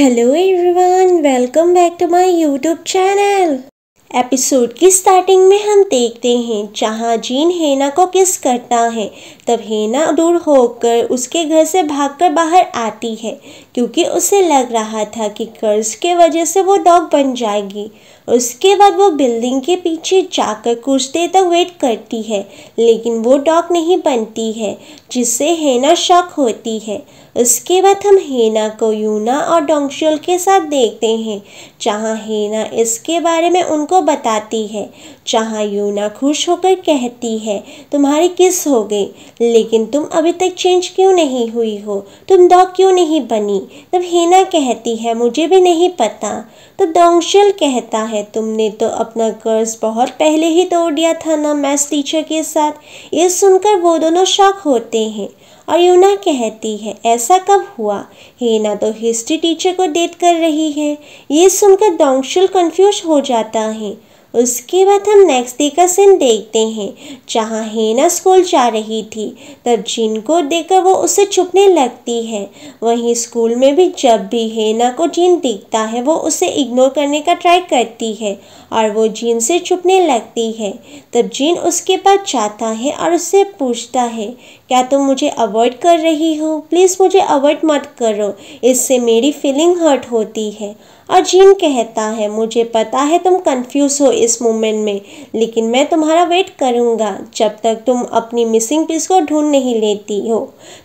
hello everyone welcome back to my YouTube channel episode की starting में हम देखते हैं जहाँ जीन हेना को किस करता है तब हेना दूर होकर उसके घर से भागकर बाहर आती है क्योंकि उसे लग रहा था कि कर्ज के वजह से वो डॉग बन जाएगी उसके बाद वो बिल्डिंग के पीछे जाकर कुछ देर तक वेट करती है लेकिन वो डॉग नहीं बनती है जिससे हेना शक होती है उसके बाद हम हेना को यूना और डोंगशोल के साथ देखते हैं जहाँ हेना इसके बारे में उनको बताती है जहाँ यूना खुश होकर कहती है तुम्हारी किस हो गई लेकिन तुम अभी तक चेंज क्यों नहीं हुई हो तुम डॉग क्यों नहीं बनी तब हेना कहती है मुझे भी नहीं पता तो डोंगशल कहता है तुमने तो अपना कर्ज बहुत पहले ही तोड़ दिया था ना मैथ्स टीचर के साथ ये सुनकर वो दोनों शौक होते हैं और यूना कहती है ऐसा कब हुआ हेना तो हिस्ट्री टीचर को डेट कर रही है ये सुनकर डोंगशुल कंफ्यूज हो जाता है उसके बाद हम नेक्स्ट डे का सीन देखते हैं जहाँ हेना स्कूल जा रही थी तब जिन को देखकर वो उससे छुपने लगती है वहीं स्कूल में भी जब भी हेना को जीन दिखता है वो उसे इग्नोर करने का ट्राई करती है और वो जीन से छुपने लगती है तब जीन उसके पास जाता है और उससे पूछता है क्या तुम मुझे अवॉइड कर रही हो प्लीज़ मुझे अवॉइड मत करो इससे मेरी फीलिंग हर्ट होती है और जीन कहता है मुझे पता है तुम कंफ्यूज हो इस मोमेंट में लेकिन मैं तुम्हारा वेट करूँगा जब तक तुम अपनी मिसिंग पीस को ढूंढ नहीं लेती हो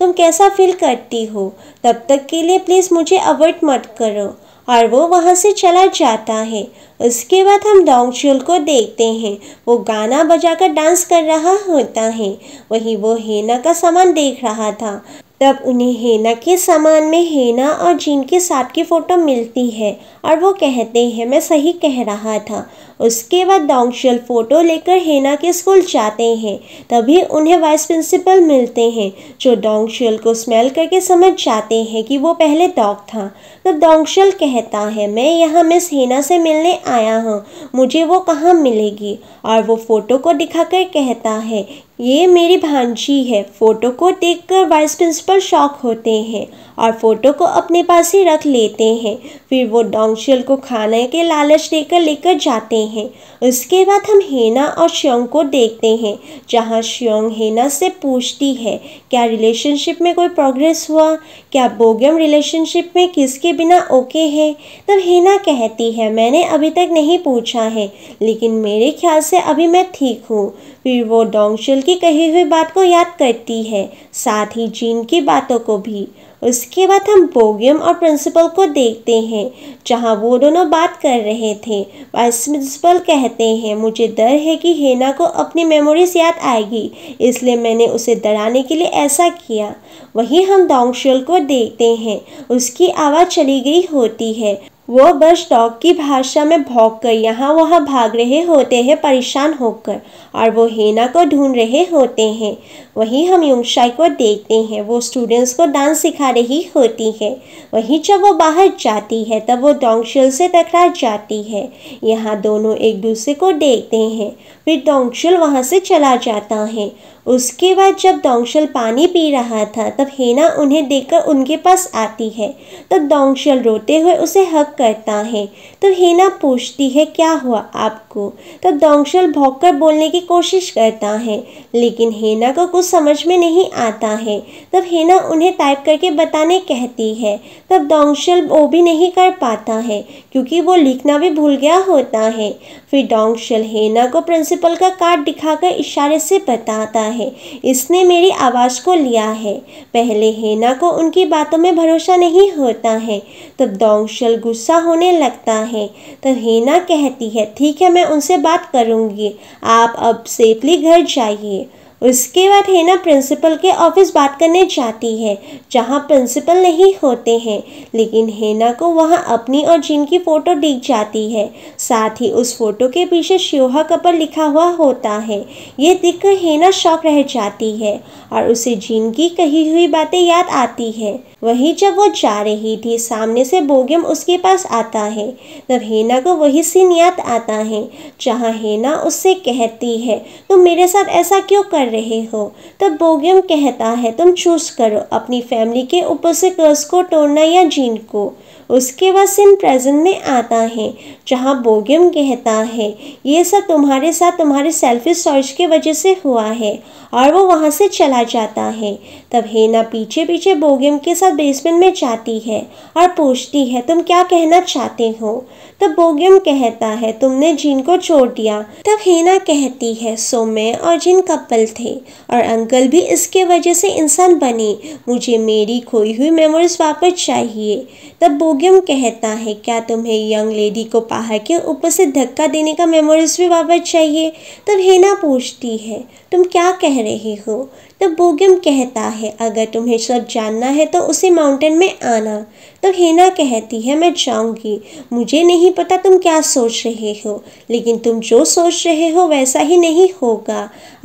तुम कैसा फील करती हो तब तक के लिए प्लीज़ मुझे अवॉइड मत करो और वो वहाँ से चला जाता है उसके बाद हम डोंगचुल को देखते हैं वो गाना बजाकर डांस कर रहा होता है वहीं वो हेना का सामान देख रहा था तब उन्हें हेना के सामान में हेना और जीन के साथ की फ़ोटो मिलती है और वो कहते हैं मैं सही कह रहा था उसके बाद डोंगशल फ़ोटो लेकर हेना के स्कूल जाते हैं तभी उन्हें वाइस प्रिंसिपल मिलते हैं जो डोंगशल को स्मेल करके समझ जाते हैं कि वो पहले डॉग था तब डोंगशल कहता है मैं यहाँ मिस हेना से मिलने आया हूँ मुझे वो कहाँ मिलेगी और वो फ़ोटो को दिखाकर कहता है ये मेरी भांजी है फोटो को देखकर वाइस प्रिंसिपल शॉक होते हैं और फोटो को अपने पास ही रख लेते हैं फिर वो डोंगशियल को खाने के लालच देकर लेकर जाते हैं उसके बाद हम हेना और श्योंग को देखते हैं जहाँ श्योंग हेना से पूछती है क्या रिलेशनशिप में कोई प्रोग्रेस हुआ क्या बोगम रिलेशनशिप में किसके बिना ओके है तब हेना कहती है मैंने अभी तक नहीं पूछा है लेकिन मेरे ख्याल से अभी मैं ठीक हूँ फिर वो डोंगशियल की कही हुई बात को याद करती है साथ ही जीन की बातों को भी उसके बाद हम बोगियम और प्रिंसिपल को देखते हैं जहाँ वो दोनों बात कर रहे थे वाइस प्रिंसिपल कहते हैं मुझे डर है कि हेना को अपनी मेमोरीज याद आएगी इसलिए मैंने उसे डराने के लिए ऐसा किया वहीं हम डोंगशल को देखते हैं उसकी आवाज़ चली गई होती है वो बस स्टॉक की भाषा में भौंक कर यहाँ वहाँ भाग रहे होते हैं परेशान होकर और वो हेना को ढूंढ रहे होते हैं वहीं हम युंगशाई को देखते हैं वो स्टूडेंट्स को डांस सिखा रही होती है वहीं जब वो बाहर जाती है तब वो डोंगशिल से टकरा जाती है यहाँ दोनों एक दूसरे को देखते हैं फिर डोंगशिल वहाँ से चला जाता है उसके बाद जब दोंगशल पानी पी रहा था तब हेना उन्हें देखकर उनके पास आती है तब तो दोंगशल रोते हुए उसे हक करता है तो हेना पूछती है क्या हुआ आपको तब तो दोंगशल कर बोलने की कोशिश करता है लेकिन हेना को कुछ समझ में नहीं आता है तब हेना उन्हें टाइप करके बताने कहती है तब दोंगशल वो भी नहीं कर पाता है क्योंकि वो लिखना भी भूल गया होता है फिर डोंगशल हेना को प्रिंसिपल का कार्ड दिखाकर इशारे से बताता है इसने मेरी आवाज़ को लिया है पहले हेना को उनकी बातों में भरोसा नहीं होता है तब दोंगशल गुस्सा होने लगता है तो हेना कहती है ठीक है मैं उनसे बात करूँगी आप अब सेफली घर जाइए उसके बाद हेना प्रिंसिपल के ऑफिस बात करने जाती है जहाँ प्रिंसिपल नहीं होते हैं लेकिन हेना को वहाँ अपनी और जिन की फ़ोटो दिख जाती है साथ ही उस फोटो के पीछे शिवहा कपर लिखा हुआ होता है ये दिख हेना शौक रह जाती है और उसे जिन की कही हुई बातें याद आती है वहीं जब वो जा रही थी सामने से बोगम उसके पास आता है तब हेना को वही सीन याद आता है जहाँ हेना उससे कहती है तुम मेरे साथ ऐसा क्यों कर रहे हो तब बोगम कहता है तुम चूज करो अपनी फैमिली के ऊपर से कर्ज को तोड़ना या जीन को उसके बाद सिम प्रेजेंट में आता है जहाँ बोगियम कहता है ये सब तुम्हारे साथ तुम्हारे सेल्फिश सर्च के वजह से हुआ है और वो वहाँ से चला जाता है तब हेना पीछे पीछे बोगियम के साथ बेसमेंट में जाती है और पूछती है तुम क्या कहना चाहते हो तब बोगियम कहता है तुमने जीन को छोड़ दिया तब हेना कहती है सो मैं और जिन कपल थे और अंकल भी इसके वजह से इंसान बने मुझे मेरी खोई हुई मेमोरीज वापस चाहिए तब बोग आर्यम कहता है क्या तुम्हें यंग लेडी को पहाड़ के ऊपर से धक्का देने का मेमोरीज भी वापस चाहिए तब हेना पूछती है तुम क्या कह रहे हो तब बोगम कहता है अगर तुम्हें सब जानना है तो उसे माउंटेन में आना तो हेना कहती है मैं जाऊंगी मुझे नहीं पता तुम क्या सोच रहे हो लेकिन तुम जो सोच रहे हो वैसा ही नहीं होगा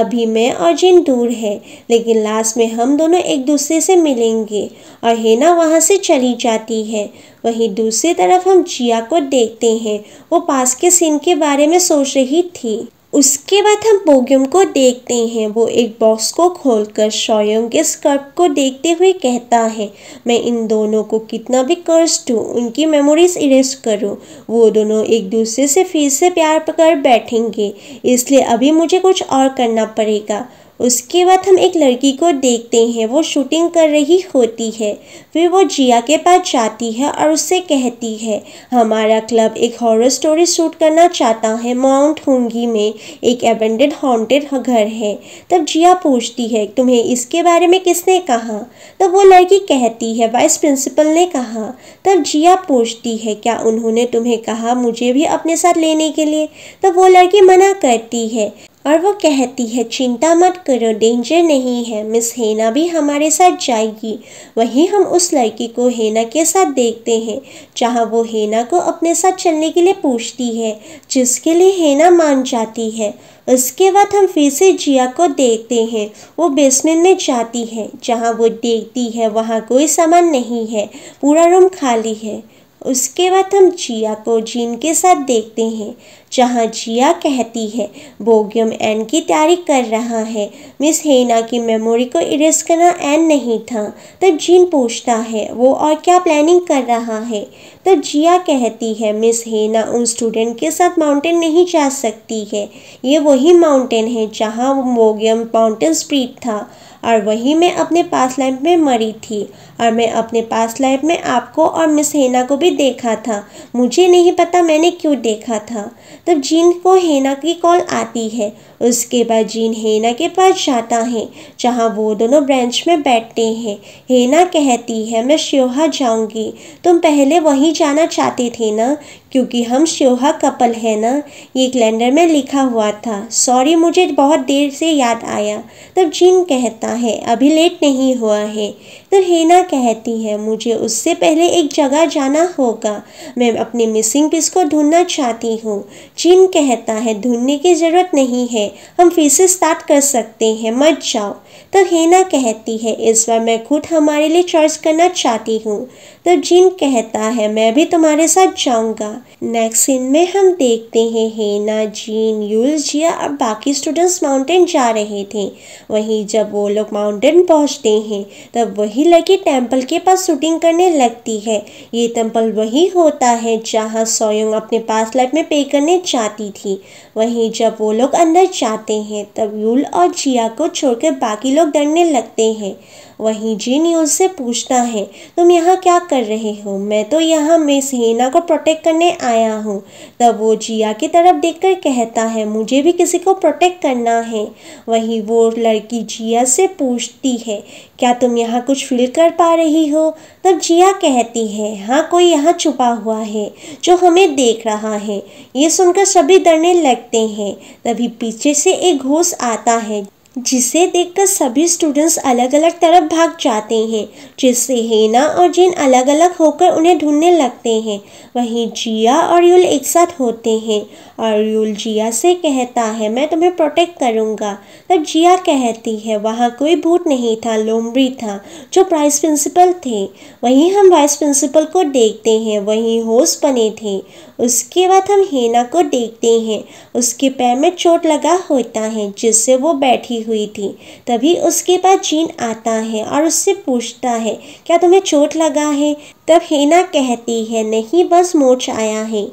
अभी मैं और जिन दूर है लेकिन लास्ट में हम दोनों एक दूसरे से मिलेंगे और हेना वहाँ से चली जाती है वहीं दूसरी तरफ हम जिया को देखते हैं वो पास के सीन के बारे में सोच रही थी उसके बाद हम पोग्यम को देखते हैं वो एक बॉक्स को खोलकर शोयम के स्कर्प को देखते हुए कहता है मैं इन दोनों को कितना भी कर्ज दूँ उनकी मेमोरीज इरेज करूँ वो दोनों एक दूसरे से फिर से प्यार कर बैठेंगे इसलिए अभी मुझे कुछ और करना पड़ेगा उसके बाद हम एक लड़की को देखते हैं वो शूटिंग कर रही होती है फिर वो जिया के पास जाती है और उससे कहती है हमारा क्लब एक हॉरर स्टोरी शूट करना चाहता है माउंट होंगी में एक एबेंडेड हॉन्टेड घर है तब जिया पूछती है तुम्हें इसके बारे में किसने कहा तब वो लड़की कहती है वाइस प्रिंसिपल ने कहा तब जिया पूछती है क्या उन्होंने तुम्हें कहा मुझे भी अपने साथ लेने के लिए तब वो लड़की मना करती है और वो कहती है चिंता मत करो डेंजर नहीं है मिस हेना भी हमारे साथ जाएगी वहीं हम उस लड़की को हेना के साथ देखते हैं जहां वो हेना को अपने साथ चलने के लिए पूछती है जिसके लिए हेना मान जाती है उसके बाद हम फिर से जिया को देखते हैं वो बेसमेंट में जाती है जहाँ वो देखती है वहाँ कोई सामान नहीं है पूरा रूम खाली है उसके बाद हम जिया को जीन के साथ देखते हैं जहाँ जिया कहती है बोगियम एन की तैयारी कर रहा है मिस हेना की मेमोरी को इरेज करना एन नहीं था तब तो जीन पूछता है वो और क्या प्लानिंग कर रहा है तब तो जिया कहती है मिस हेना उन स्टूडेंट के साथ माउंटेन नहीं जा सकती है ये वही माउंटेन है जहाँ बोगियम माउंटेन स्प्रीट था और वही मैं अपने पास लाइफ में मरी थी और मैं अपने पास लाइफ में आपको और मिस हेना को भी देखा था मुझे नहीं पता मैंने क्यों देखा था तब जीन को हेना की कॉल आती है उसके बाद जीन हेना के पास जाता है जहाँ वो दोनों ब्रांच में बैठते हैं हेना कहती है मैं श्योहा जाऊँगी तुम पहले वहीं जाना चाहते थे ना क्योंकि हम श्योहा कपल है ना ये कैलेंडर में लिखा हुआ था सॉरी मुझे बहुत देर से याद आया तब जीन कहता है अभी लेट नहीं हुआ है तो हेना कहती है मुझे उससे पहले एक जगह जाना होगा मैं अपने मिसिंग पीस को ढूंढना चाहती हूँ जिन कहता है ढूंढने की ज़रूरत नहीं है हम फिर से स्टार्ट कर सकते हैं मत जाओ तो हेना कहती है इस बार मैं खुद हमारे लिए चॉइस करना चाहती हूँ तो जिन कहता है मैं भी तुम्हारे साथ जाऊँगा नेक्स्ट सीन में हम देखते हैं हेना जीन यूल जिया और बाकी स्टूडेंट्स माउंटेन जा रहे थे वहीं जब वो लोग माउंटेन पहुँचते हैं तब वह वही लड़की टेम्पल के पास शूटिंग करने लगती है ये टेम्पल वही होता है जहाँ सोयोंग अपने पास लाइफ में पे करने जाती थी वहीं जब वो लोग अंदर जाते हैं तब यूल और जिया को छोड़कर बाकी लोग डरने लगते हैं वहीं जिन यूल से पूछता है तुम यहाँ क्या कर रहे हो मैं तो यहाँ मिस हेना को प्रोटेक्ट करने आया हूँ तब वो जिया की तरफ देख कहता है मुझे भी किसी को प्रोटेक्ट करना है वहीं वो लड़की जिया से पूछती है क्या तुम यहाँ कुछ फील कर पा रही हो तब जिया कहती है हाँ कोई यहाँ छुपा हुआ है जो हमें देख रहा है ये सुनकर सभी डरने लगते हैं तभी पीछे से एक घोष आता है जिसे देखकर सभी स्टूडेंट्स अलग अलग तरफ भाग जाते हैं जिससे हेना और जिन अलग अलग होकर उन्हें ढूंढने लगते हैं वहीं जिया और यूल एक साथ होते हैं और यूल जिया से कहता है मैं तुम्हें प्रोटेक्ट करूँगा तब जिया कहती है वहाँ कोई भूत नहीं था लोमड़ी था जो वाइस प्रिंसिपल थे वहीं हम वाइस प्रिंसिपल को देखते हैं वहीं होस्ट बने थे उसके बाद हम हेना को देखते हैं उसके पैर में चोट लगा होता है जिससे वो बैठी हुई थी तभी उसके पास जीन आता है और उससे पूछता है क्या तुम्हें चोट लगा है तब हेना कहती है नहीं बस मोच आया है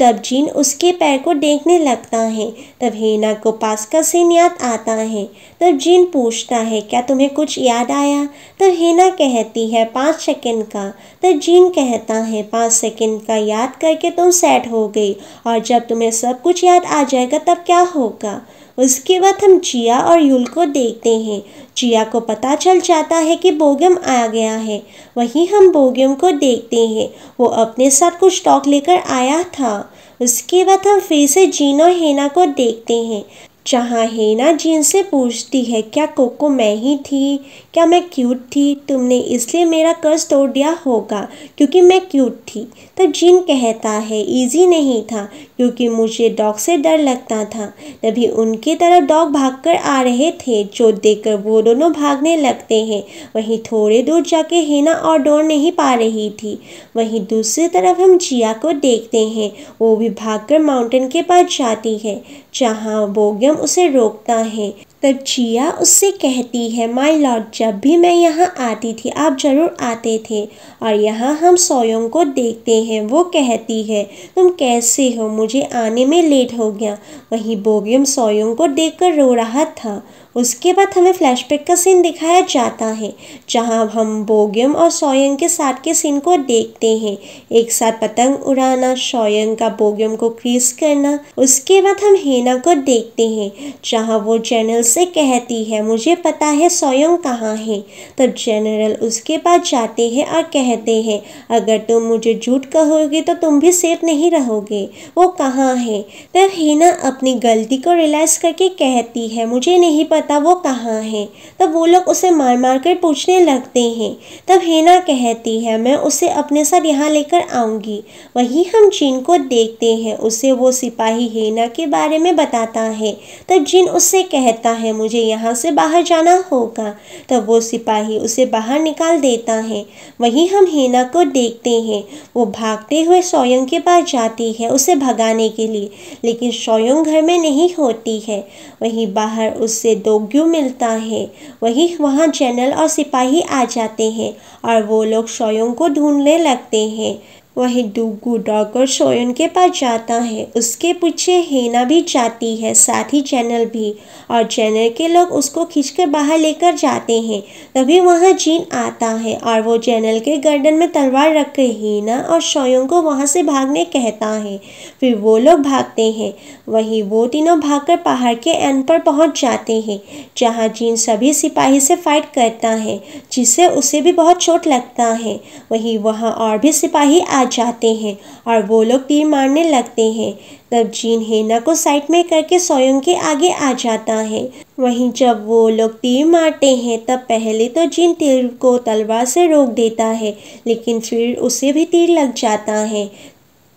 तब जीन उसके पैर को देखने लगता है तब हेना को पास का सीन याद आता है तब जीन पूछता है क्या तुम्हें कुछ याद आया तब हेना कहती है पाँच सेकंड का तब जीन कहता है पाँच सेकंड का याद करके तुम सेट हो गई और जब तुम्हें सब कुछ याद आ जाएगा तब क्या होगा उसके बाद हम चिया और यूल को देखते हैं चिया को पता चल जाता है कि बोगम आ गया है वहीं हम बोगम को देखते हैं वो अपने साथ कुछ स्टॉक लेकर आया था उसके बाद हम फिर से जीन और हेना को देखते हैं जहाँ हेना जीन से पूछती है क्या कोको मैं ही थी क्या मैं क्यूट थी तुमने इसलिए मेरा कर्ज तोड़ दिया होगा क्योंकि मैं क्यूट थी तब तो जीन कहता है इजी नहीं था क्योंकि मुझे डॉग से डर लगता था तभी उनकी तरफ डॉग भागकर आ रहे थे जो देखकर वो दोनों भागने लगते हैं वहीं थोड़े दूर जाके हेना और दौड़ नहीं पा रही थी वहीं दूसरी तरफ हम जिया को देखते हैं वो भी भागकर माउंटेन के पास जाती है जहां बोगम उसे रोकता है तो जिया उससे कहती है माय लॉर्ड जब भी मैं यहाँ आती थी आप ज़रूर आते थे और यहाँ हम सोयोंग को देखते हैं वो कहती है तुम कैसे हो मुझे आने में लेट हो गया वहीं बोगियम सोयोंग को देखकर रो रहा था उसके बाद हमें फ्लैशबैक का सीन दिखाया जाता है जहाँ हम बोगियम और सोयंग के साथ के सीन को देखते हैं एक साथ पतंग उड़ाना सोयंग का बोगियम को क्रीज करना उसके बाद हम हेना को देखते हैं जहाँ वो चैनल से कहती है मुझे पता है स्वयं कहाँ है तो जनरल उसके पास जाते हैं और कहते हैं अगर तुम मुझे झूठ कहोगे तो तुम भी सेफ नहीं रहोगे वो कहाँ है तब तो हीना अपनी गलती को रियलाइज़ करके कहती है मुझे नहीं पता वो कहाँ है तब तो वो लोग उसे मार मार कर पूछने लगते हैं तब हेना कहती है मैं उसे अपने साथ यहाँ लेकर आऊँगी वहीं हम जिन को देखते हैं उसे वो सिपाही हेना के बारे में बताता है तब तो जिन उससे कहता है मुझे यहाँ से बाहर जाना होगा तब वो सिपाही उसे बाहर निकाल देता है वहीं हम हेना को देखते हैं वो भागते हुए सोयंग के पास जाती है उसे भगाने के लिए लेकिन सोयंग घर में नहीं होती है वहीं बाहर उससे दोग्यू मिलता है वहीं वहाँ जनरल और सिपाही आ जाते हैं और वो लोग सोयंग को ढूंढने लगते हैं वहीं डुगू डॉग और शोयन के पास जाता है उसके पीछे हेना भी जाती है साथ ही चैनल भी और चैनल के लोग उसको खींच कर बाहर लेकर जाते हैं तभी वहाँ जीन आता है और वो चैनल के गर्दन में तलवार रख कर हेना और शोयन को वहाँ से भागने कहता है फिर वो लोग भागते हैं वहीं वो तीनों कर पहाड़ के एंड पर पहुँच जाते हैं जहाँ जीन सभी सिपाही से फाइट करता है जिससे उसे भी बहुत चोट लगता है वहीं वहाँ और भी सिपाही आ जाते हैं और वो लोग तीर मारने लगते हैं तब जीन हेना को साइड में करके सोयोंग के आगे आ जाता है वहीं जब वो लोग तीर मारते हैं तब पहले तो जीन तीर को तलवार से रोक देता है लेकिन फिर उसे भी तीर लग जाता है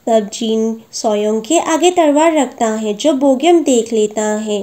तब जीन सोयोंग के आगे तलवार रखता है जो बोगियम देख लेता है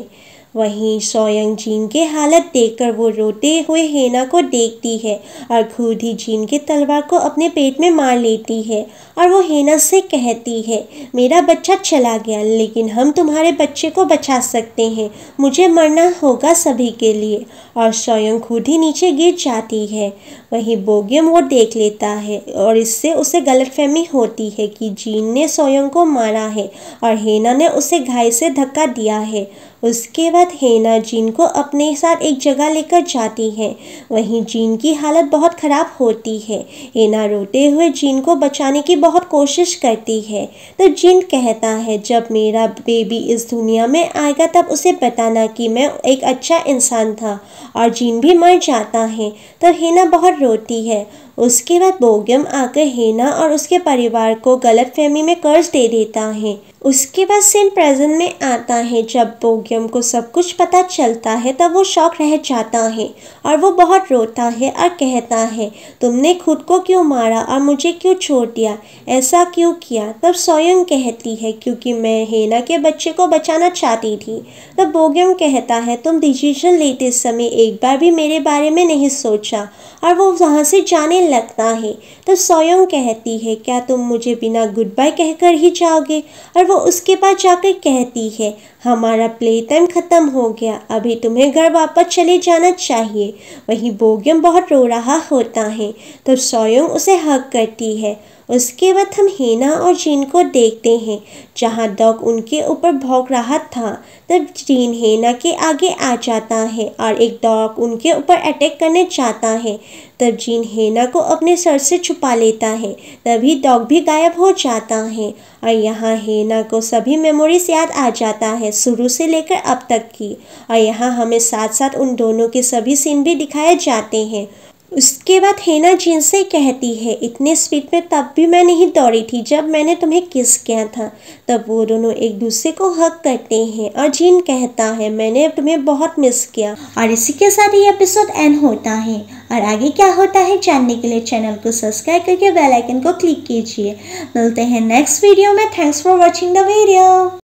वहीं सोयंग जीन के हालत देखकर वो रोते हुए हेना को देखती है और खुद ही जीन के तलवार को अपने पेट में मार लेती है और वो हेना से कहती है मेरा बच्चा चला गया लेकिन हम तुम्हारे बच्चे को बचा सकते हैं मुझे मरना होगा सभी के लिए और स्वयं खुद ही नीचे गिर जाती है वहीं बोगियम वो देख लेता है और इससे उसे गलतफहमी होती है कि जीन ने स्वयं को मारा है और हेना ने उसे घाय से धक्का दिया है उसके बाद हेना जीन को अपने साथ एक जगह लेकर जाती है वहीं जीन की हालत बहुत ख़राब होती है हेना रोते हुए जीन को बचाने की बहुत कोशिश करती है तो जिन कहता है जब मेरा बेबी इस दुनिया में आएगा तब उसे बताना कि मैं एक अच्छा इंसान था और जिन भी मर जाता है तो हेना बहुत रोती है उसके बाद बोगम आकर हेना और उसके परिवार को गलत फहमी में कर्ज दे देता है उसके बाद सेम प्रेजेंट में आता है जब बोगियम को सब कुछ पता चलता है तब वो शौक रह जाता है और वो बहुत रोता है और कहता है तुमने खुद को क्यों मारा और मुझे क्यों छोड़ दिया ऐसा क्यों किया तब स्वयं कहती है क्योंकि मैं हेना के बच्चे को बचाना चाहती थी तब बोगियम कहता है तुम डिसीजन लेते समय एक बार भी मेरे बारे में नहीं सोचा और वो वहाँ से जाने लगता है तब स्वयं कहती है क्या तुम मुझे बिना गुड बाय कहकर ही जाओगे और वो उसके पास जाकर कहती है हमारा प्ले टाइम ख़त्म हो गया अभी तुम्हें घर वापस चले जाना चाहिए वहीं बोगियम बहुत रो रहा होता है तब तो सोयम उसे हक करती है उसके बाद हम हेना और जीन को देखते हैं जहाँ डॉग उनके ऊपर भौंक रहा था तब जीन हेना के आगे आ जाता है और एक डॉग उनके ऊपर अटैक करने जाता है तब जीन हेना को अपने सर से छुपा लेता है तभी डॉग भी गायब हो जाता है और यहाँ हेना को सभी मेमोरीज याद आ जाता है शुरू से लेकर अब तक की और यहाँ हमें साथ साथ उन दोनों के सभी सीन भी दिखाए जाते हैं उसके बाद हेना जीन से कहती है इतने स्पीड में तब भी मैं नहीं दौड़ी थी जब मैंने तुम्हें किस किया था तब वो दोनों एक दूसरे को हक करते हैं और जीन कहता है मैंने तुम्हें बहुत मिस किया और इसी के साथ ये एपिसोड एंड होता है और आगे क्या होता है जानने के लिए चैनल को सब्सक्राइब करके बेलाइकन को क्लिक कीजिए मिलते हैं नेक्स्ट वीडियो में thanks for watching the video